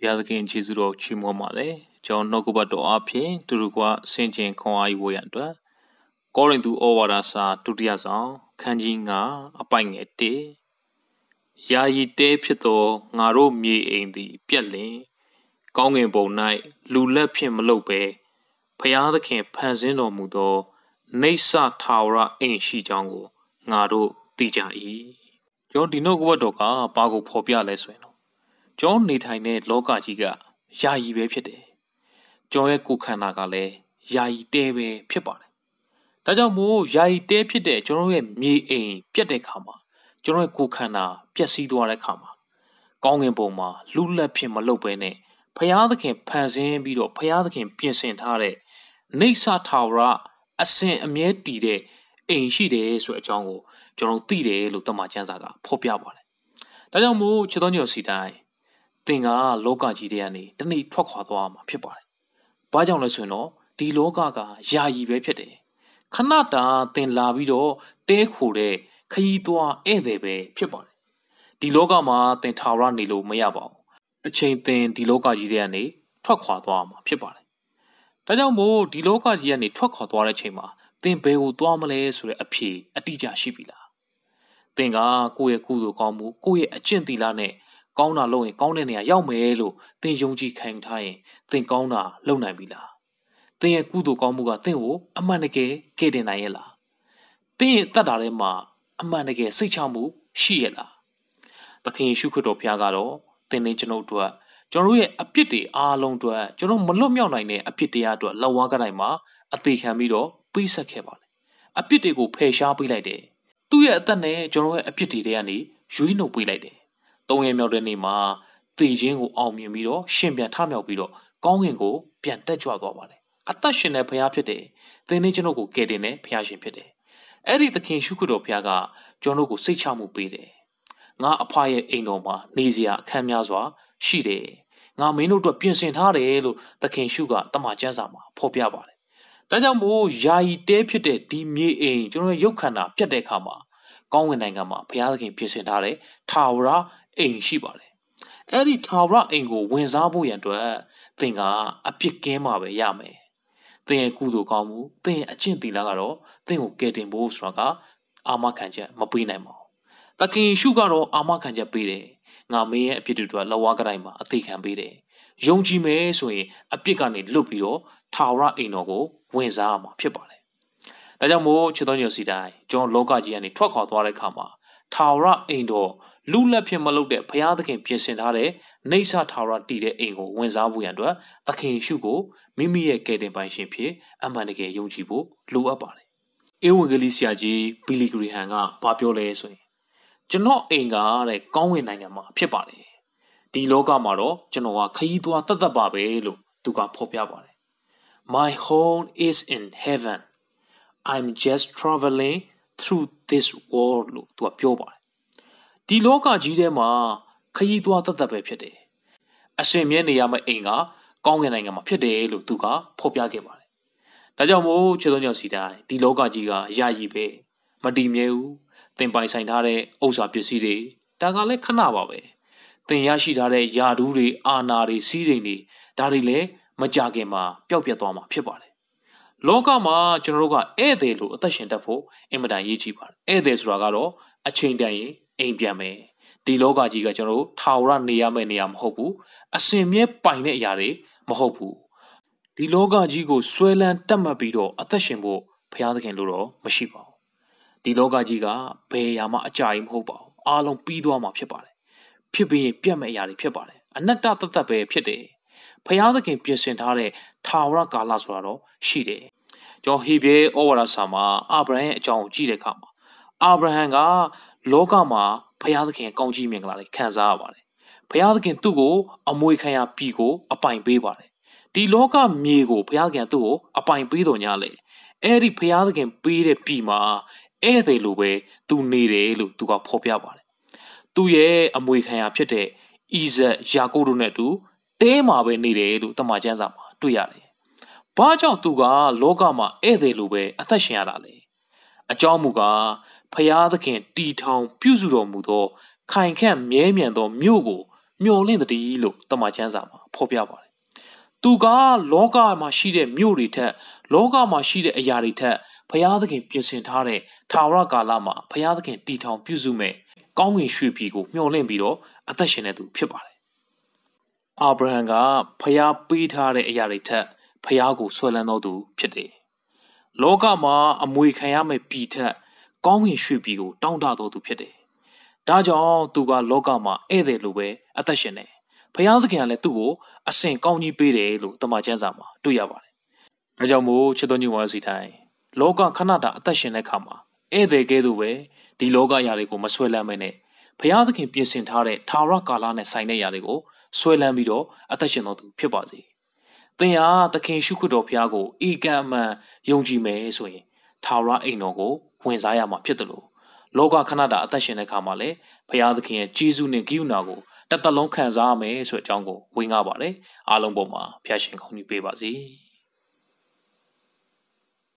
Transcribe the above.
ဘုရားသခင်ယေရှုတော်ချီးမွမ်းပါတယ်ကျွန်တော်နှုတ်ကပတ်တော်အဖြစ်သူတို့ကဆင်ခြင်ခွန်အားယူဖို့ရအတွက်ကောရိန္သုဩဝါဒစာဒုတိယဆောင်ခန်းကြီး9အပိုင်ငယ်1ယာယီတဲဖြစ်သောငါတို့မြေအိမ်သည် ပြက်လင် ကောင်းငင်ပုံ၌လူလက်ဖြင့်မလုပ်ဘဲဖျားသခင်ဖန်ဆင်းတော်မူသော နေဆာထာဝရအိမ်ရှိကြောင်းကိုငါတို့သိကြ၏ကျွန်တော်ဒီနှုတ်ကပတ်တော်ကဘာကိုဖော်ပြလဲဆိုရင်ကျွန်တော်နေထိုင်တဲ့လောကကြီးကယာယီပဲဖြစ်တယ်။ကျွန်ရဲ့ကိုယ်ခန္ဓာကလည်းယာယီတဲပဲဖြစ်ပါတယ်။ဒါကြောင့်မို့ယာယီတဲဖြစ်တဲ့ကျွန်တော်ရဲ့မြေအိမ်ပြက်တဲ့ခါမှာကျွန်တော်ရဲ့ကိုယ်ခန္ဓာပျက်စီးသွားတဲ့ခါမှာကောင်းကင်ဘုံမှာလူလက်ဖြစ်မလုပ်ပဲနဲ့ဖရာသခင်ဖန်ဆင်းပြီးတော့ဖရာသခင် ပြင်ဆင်ထားတဲ့နေဆာထာဝရအစဉ်အမြဲတည်တဲ့အိမ်ရှိတယ်ဆိုတဲ့အကြောင်းကိုကျွန်တော်သိတယ်လို့တမန်ကျမ်းစာကဖော်ပြပါတယ်။ဒါကြောင့်မို့ခြေတော်ညော်စီတိုင်းသင်ကလောကကြီးထဲကနေတနေ့ထွက်ခွာသွားမှာဖြစ်ပါတယ်။ဘာကြောင့်လဲဆိုရင်တော့ဒီလောကကယာယီပဲဖြစ်တယ်။ခဏတာသင်လာပြီးတော့တဲခိုတဲ့ခยีသွားဧည့်သည်ပဲဖြစ်ပါတယ်။ဒီလောကမှာသင်ထာဝရနေလို့မရပါဘူး။တစ်ချိန်သင်ဒီလောကကြီးထဲကနေထွက်ခွာသွားမှာဖြစ်ပါတယ်။ဒါကြောင့်မို့ဒီလောကကြီးကနေထွက်ခွာသွားတဲ့ချိန်မှာသင်ဘယ်ကိုသွားမလဲဆိုတဲ့အဖြေအတိအကျရှိပြီလား။သင်ကကိုယ့်ရဲ့ကုသိုလ်ကောင်းမှုကိုယ့်ရဲ့အကျင့်သီလနဲ့ကောင်းတာလုပ်ရင်ကောင်းတဲ့နေရာရောက်မယ်လို့သင်ယုံကြည်ခံယူထားရင် သင်ကောင်းတာလုပ်နိုင်ပြီလားသင်ရဲ့ကုသိုလ်ကောင်းမှုကသင်ကို အမှန်တကယ်ကယ်တင်နိုင်ရဲ့လားသင်ရဲ့တတ်တာထဲမှာအမှန်တကယ်စိတ်ချမှုရှိရဲ့လားသခင်ယေရှုခရစ်တော်ဘုရားကတော့သင်နဲ့ကျွန်တော်တို့ကျွန်တော်ရဲ့အပြစ်တွေအားလုံးအတွက်ကျွန်တော်မလွတ်မြောက်နိုင်တဲ့အပြစ်တရားအတွက်လက်ဝါးကတိုင်မှာအသေးခံပြီးတော့ပေးဆက်ခဲ့ပါလေအပြစ်တွေကိုဖယ်ရှားပေးလိုက်တယ်သူ့ရဲ့အသက်နဲ့ကျွန်တော်ရဲ့အပြစ်တွေတွေကနေရွေးနှုတ်ပေးလိုက်တယ်၃ရက်မြောက်တဲ့နေ့မှာသေခြင်းကိုအောင်မြင်ပြီးတော့ရှင်ပြန်ထမြောက်ပြီးတော့ကောင်းကင်ကိုပြန်တက်ကြွသွားပါတယ်အသက်ရှင်တဲ့ဘုရားဖြစ်တယ်သင်နေကျွန်တော်ကိုကယ်တင်တဲ့ဘုရားရှင်ဖြစ်တယ်အဲ့ဒီသခင်ရှုခရစ်တော်ဘုရားကကျွန်တော်ကိုစိတ်ချမှုပေးတယ်ငါအဖွားရဲ့အိမ်တော်မှာနေစရာအခမ်းများစွာရှိတယ်ငါမင်းတို့အတွက်ပြင်ဆင်ထားတယ်လို့သခင်ရှုကတမန်ကျမ်းစာမှာဖော်ပြပါတယ်ဒါကြောင့်မို့ယာယီတဲဖြစ်တဲ့ဒီမြေအိမ်ကျွန်တော်ရဲ့ရုပ်ခန္ဓာပြတ်တဲ့အခါမှာကောင်းဝင်နိုင်ငံမှာဘုရားသခင်ပြင်ဆင်ထားတဲ့ထာဝရအိမ်ရှိပါတယ်အဲ့ဒီထာဝရအိမ်ကို ဝင်စားဖို့ရန်အတွက်သင်ကအပြစ်ကင်းမှာပဲရမယ်သင်ရဲ့ကုသိုလ်ကောင်းမှုသင်ရဲ့အကျင့်သီလကတော့သင်ကိုကယ်တင်ဖို့ဆိုတာကအာမခံချက်မပေးနိုင်ပါဘူးတခင်ရှုကတော့အာမခံချက်ပေးတယ်ငါမင်းရဲ့အပြစ်တွေအတွက်လဝါကတိုင်းမှာအသေးခံပေးတယ်ယုံကြည်မယ်ဆိုရင်အပြစ်ကနေလွတ်ပြီးတော့ထာဝရအိမ်တော်ကိုဝင်စားရမှာဖြစ်ပါတယ်ဒါကြောင့်မို့ချစ်တော်ညိုစီတိုင်းကျွန်တော်လောကကြီးကနေထွက်ခွာသွားတဲ့အခါမှာထာဝရအိမ်တော်လူလက်ဖြင့်မလုပ်တဲ့ဘုရားသခင်ပြင်ဆင်ထားတဲ့နေဆာထာဝရတည်တဲ့အိမ်ကိုဝင်စားဖို့ရန်အတွက်သခင်ရှုကိုမိမိရဲ့ကယ်တင်ပိုင်ရှင်ဖြစ်အမှန်တကယ်ယုံကြည်ဖို့လိုအပ်ပါတယ်။ဧဝံဂေလိဆရာကြီးဘီလီဂရီဟန်ကဘာပြောလဲဆိုရင်ကျွန်တော်အိမ်ကတဲ့ကောင်းဝင်နိုင်ငံမှာဖြစ်ပါတယ်။ဒီလောကမှာတော့ကျွန်တော်ကခရီးသွားတတ်တတ်ပါပဲလို့သူကဖော်ပြပါတယ် My home is in heaven I'm just traveling through this world လို့သူကပြောပါတယ်ဒီလောကကြီးထဲမှာ ခရီးသွားသက်သက်ပဲဖြစ်တယ်။အရှင်မြဲနေရမယ့်အိမ်ကကောင်းကင်နိုင်ငံမှာဖြစ်တယ်လို့သူကဖော်ပြခဲ့ပါတယ်။ဒါကြောင့်မို့ခြေသွင်းကြောင့်စီတိုင်းဒီလောကကြီးကအရာကြီးပဲမတည်မြဲဘူး။သင်ပိုင်ဆိုင်ထားတဲ့ဥစ္စာပစ္စည်းတွေဒါကလည်းခဏပါပဲ။သင်ရရှိထားတဲ့ယာဒူးတွေအာနာတွေစီးစိမ်တွေဒါတွေလည်းမကြခင်မှာပျောက်ပြတ်သွားမှာဖြစ်ပါတယ်။လောကမှာကျွန်တော်တို့ကဧည့်သည်လို့အသက်ရှင်တတ်ဖို့အင်မတန်ရည်ကြီးပါတယ်။ဧည့်သည်ဆိုတာကတော့အချိန်တန်ရင်အိမ်ပြန်မယ်ဒီလောကကြီးကကျွန်တော်တို့ထာဝရနေရမယ့်နေရာမဟုတ်ဘူးအစင်မြဲပိုင်တဲ့အရာတွေမဟုတ်ဘူးဒီလောကကြီးကိုဆွဲလန်းတက်မှတ်ပြီးတော့အသက်ရှင်ဖို့ဘုရားသခင်လိုတော့မရှိပါဘူးဒီလောကကြီးကဘယ်ရာမှအကြိုက်မဟုတ်ပါဘူးအားလုံးပြီးသွားမှာဖြစ်ပါတယ်ဖြစ်ပြီးရင်ပြတ်မယ့်အရာတွေဖြစ်ပါတယ်အနတ္တတသက်ပဲဖြစ်တယ်ဘုရားသခင်ပြင်ဆင်ထားတဲ့ထာဝရကာလဆိုတာတော့ရှိတယ်ကျွန်တော်ဟေဘဲဩဝါဒစာမှာအာဗြဟံအကြောင်းကိုကြည့်တဲ့အခါမှာအာဗြဟံကလောကမှာဘုရားသခင်ကောင်းကြီးမင်္ဂလာတွေခံစားရပါတယ်။ဘုရားသခင် သူ့ကို အမွေခံရပြီကိုအပိုင်ပေးပါတယ်။ဒီလောကမြေကိုဘုရားသခင်သူ့ကိုအပိုင်ပေးတော်ညာလေ။အဲ့ဒီဘုရားသခင်ပေးတဲ့ပြီမှာဧည့်သည်လိုပဲ သူနေတယ်လို့သူကဖော်ပြပါတယ်။သူ့ရဲ့အမွေခံရဖြစ်တဲ့ဣဇက်ယာကုပ်တို့နဲ့တူတဲမှာပဲနေတယ်လို့တမန်ကျမ်းစာမှာတွေ့ရတယ်။ဘာကြောင့်သူကလောကမှာဧည့်သည်လိုပဲ အသက်ရှင်ရတာလဲ။အကြောင်းမူကားဖျားသခင်တီထောင်ပြုစုတော်မူသောခိုင်ခန့်မြဲမြံသောမြို့ကို မျော်လင့်တည်းလို့တမန်ကျမ်းစာမှာဖော်ပြပါတယ်။သူကလောကမှာရှိတဲ့မြို့တွေထက် လောကမှာရှိတဲ့အရာတွေထက်ဘုရားသခင်ပြင်ဆင်ထားတဲ့ထာဝရကာလမှာဘုရားသခင်တည်ထောင်ပြုစုမဲ့ကောင်းကင်ရွှေပြည်ကိုမျှော်လင့်ပြီးတော့အသက်ရှင်တဲ့သူ ဖြစ်ပါတယ်။အာဗြဟံကဘုရားပေးထားတဲ့အရာတွေထက်ဘုရားကိုဆွဲလန်းတော်သူဖြစ်တယ်။လောကမှာအမွေခံရမယ့်ပြည်ထက်ကောင်းကင်ရွှေပြည်ကိုတောင်းတတော်သူဖြစ်တယ်။ဒါကြောင့်သူက လောကမှာဧည့်သည်လိုပဲအသက်ရှင်တယ်။ဘုရားသခင်ကလည်းသူ့ကိုအစဉ်ကောင်းကြီးပေးတယ်လို့တမန်ကျမ်းစာမှာတွေ့ရပါတယ်။ဒါကြောင့်မို့ချစ်တော်ညီမတို့စီတိုင်းလောကခဏတာအသက်ရှင်တဲ့အခါမှာဧည့်သည်ကဲသို့ပဲဒီလောကရာတွေကိုမဆွဲလန်းမဲနဲ့ဘုရားသခင်ပြင်ဆင်ထားတဲ့သာဝရကာလနဲ့ဆိုင်တဲ့ရာတွေကိုဆွဲလန်းပြီးတော့အသက်ရှင်တော်သူဖြစ်ပါစေ။သင်ဟာသခင်ရှုခရစ်တော်ဘုရားကိုအီကံအမှန်ယုံကြည်မယ်ဆိုရင်သာဝရအိမ်တော်ကိုဝင်စားရမှာဖြစ်တယ်လို့လောကခဏတာအသက်ရှင်တဲ့အခါမှာလည်းဘုရားသခင်ရဲ့ကြီးစုနဲ့ဂိယူနာကိုတစ်သက်လုံးခံစားရမယ်ဆိုတဲ့အကြောင်းကိုဝေငှပါတယ်အားလုံးပေါ်မှာဖျားရှင်ကောင်းကြီးပေးပါစေ။